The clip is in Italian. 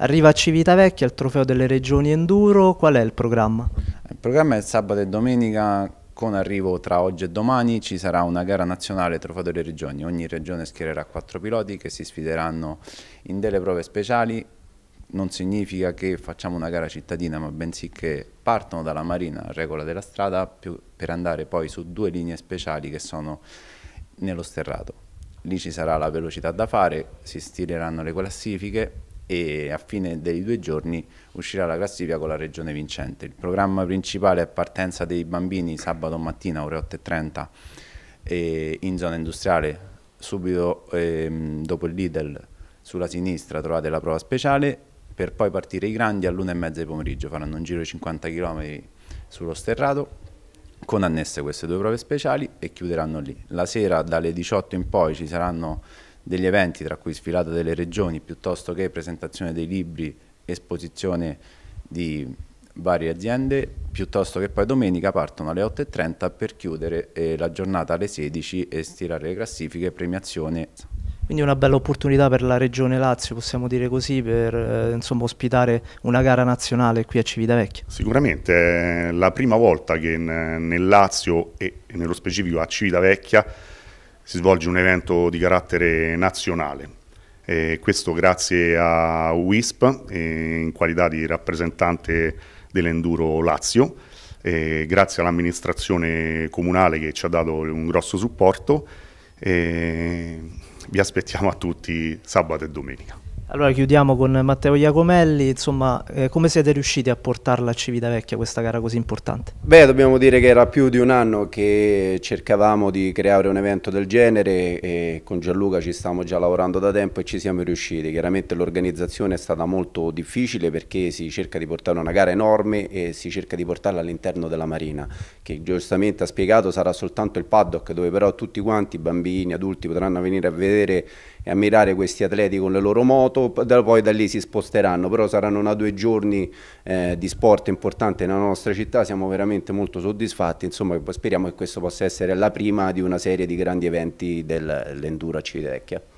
Arriva a Civitavecchia il trofeo delle regioni enduro, qual è il programma? Il programma è sabato e domenica con arrivo tra oggi e domani ci sarà una gara nazionale trofeo delle regioni, ogni regione schiererà quattro piloti che si sfideranno in delle prove speciali non significa che facciamo una gara cittadina, ma bensì che partono dalla Marina regola della strada più, per andare poi su due linee speciali che sono nello sterrato. Lì ci sarà la velocità da fare, si stileranno le classifiche e a fine dei due giorni uscirà la classifica con la regione vincente. Il programma principale è partenza dei bambini sabato mattina ore 8.30 eh, in zona industriale, subito eh, dopo il Lidl sulla sinistra trovate la prova speciale per poi partire i grandi e mezza di pomeriggio, faranno un giro di 50 km sullo sterrato con annesse queste due prove speciali e chiuderanno lì. La sera dalle 18 in poi ci saranno degli eventi, tra cui sfilata delle regioni, piuttosto che presentazione dei libri, esposizione di varie aziende, piuttosto che poi domenica partono alle 8.30 per chiudere eh, la giornata alle 16 e stirare le classifiche, premiazione. Quindi una bella opportunità per la Regione Lazio, possiamo dire così, per eh, insomma, ospitare una gara nazionale qui a Civitavecchia. Sicuramente è eh, la prima volta che in, nel Lazio e nello specifico a Civitavecchia si svolge un evento di carattere nazionale. E questo grazie a WISP eh, in qualità di rappresentante dell'Enduro Lazio, grazie all'amministrazione comunale che ci ha dato un grosso supporto. E vi aspettiamo a tutti sabato e domenica. Allora chiudiamo con Matteo Iacomelli, insomma eh, come siete riusciti a portarla a Civitavecchia questa gara così importante? Beh dobbiamo dire che era più di un anno che cercavamo di creare un evento del genere e con Gianluca ci stiamo già lavorando da tempo e ci siamo riusciti, chiaramente l'organizzazione è stata molto difficile perché si cerca di portare una gara enorme e si cerca di portarla all'interno della marina che giustamente ha spiegato sarà soltanto il paddock dove però tutti quanti, bambini, adulti potranno venire a vedere e ammirare questi atleti con le loro moto molto, poi da lì si sposteranno, però saranno una due giorni eh, di sport importante nella nostra città, siamo veramente molto soddisfatti, insomma speriamo che questo possa essere la prima di una serie di grandi eventi dell'Enduro a Civitecchia.